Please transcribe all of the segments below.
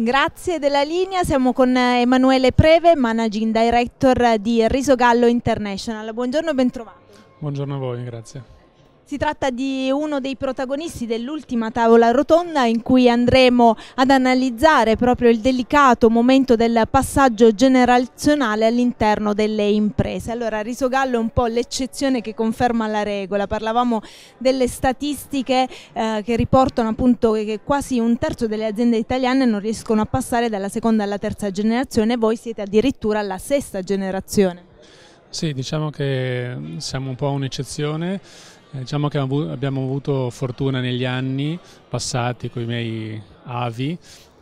Grazie della linea, siamo con eh, Emanuele Preve, Managing Director di Risogallo International. Buongiorno e bentrovato. Buongiorno a voi, grazie. Si tratta di uno dei protagonisti dell'ultima tavola rotonda in cui andremo ad analizzare proprio il delicato momento del passaggio generazionale all'interno delle imprese. Allora, Risogallo è un po' l'eccezione che conferma la regola. Parlavamo delle statistiche eh, che riportano appunto che quasi un terzo delle aziende italiane non riescono a passare dalla seconda alla terza generazione, voi siete addirittura alla sesta generazione. Sì, diciamo che siamo un po' un'eccezione eh, diciamo che abbiamo avuto fortuna negli anni passati con i miei avi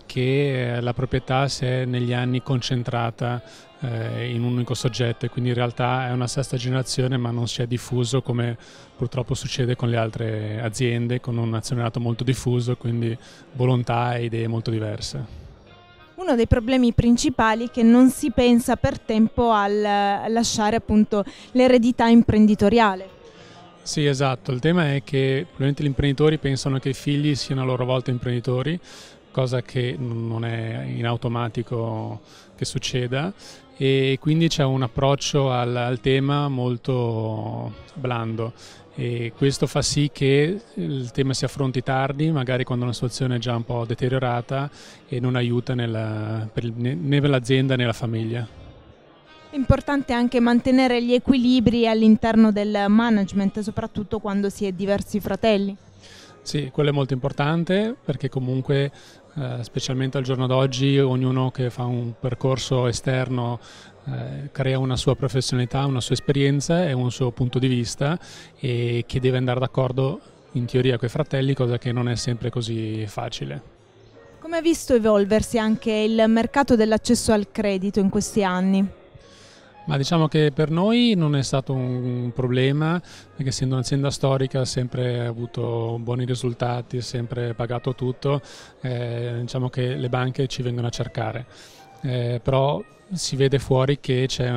che eh, la proprietà si è negli anni concentrata eh, in un unico soggetto e quindi in realtà è una sesta generazione ma non si è diffuso come purtroppo succede con le altre aziende, con un azionato molto diffuso, quindi volontà e idee molto diverse. Uno dei problemi principali è che non si pensa per tempo al lasciare l'eredità imprenditoriale. Sì, esatto. Il tema è che probabilmente gli imprenditori pensano che i figli siano a loro volta imprenditori, cosa che non è in automatico che succeda e quindi c'è un approccio al, al tema molto blando e questo fa sì che il tema si affronti tardi, magari quando una situazione è già un po' deteriorata e non aiuta nella, per, né per l'azienda né la famiglia. È importante anche mantenere gli equilibri all'interno del management, soprattutto quando si è diversi fratelli. Sì, quello è molto importante perché comunque eh, specialmente al giorno d'oggi ognuno che fa un percorso esterno eh, crea una sua professionalità, una sua esperienza e un suo punto di vista e che deve andare d'accordo in teoria con i fratelli, cosa che non è sempre così facile. Come ha visto evolversi anche il mercato dell'accesso al credito in questi anni? Ma diciamo che per noi non è stato un problema, perché essendo un'azienda storica ha sempre avuto buoni risultati, ha sempre pagato tutto, eh, diciamo che le banche ci vengono a cercare. Eh, però si vede fuori che c'è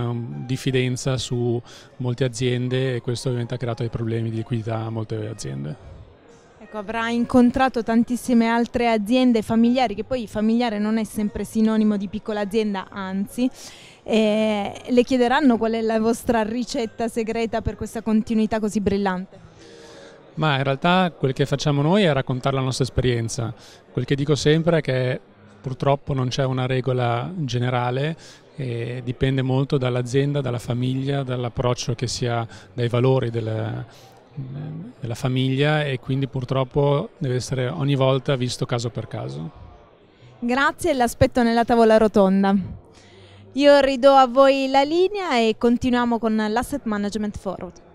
diffidenza su molte aziende e questo ovviamente ha creato dei problemi di liquidità a molte aziende. Ecco, avrà incontrato tantissime altre aziende familiari, che poi familiare non è sempre sinonimo di piccola azienda, anzi. Eh, le chiederanno qual è la vostra ricetta segreta per questa continuità così brillante? Ma in realtà quel che facciamo noi è raccontare la nostra esperienza. Quel che dico sempre è che purtroppo non c'è una regola generale, e dipende molto dall'azienda, dalla famiglia, dall'approccio che si ha, dai valori della, della eh, famiglia e quindi purtroppo deve essere ogni volta visto caso per caso. Grazie, e l'aspetto nella tavola rotonda. Io ridò a voi la linea e continuiamo con l'Asset Management Forward.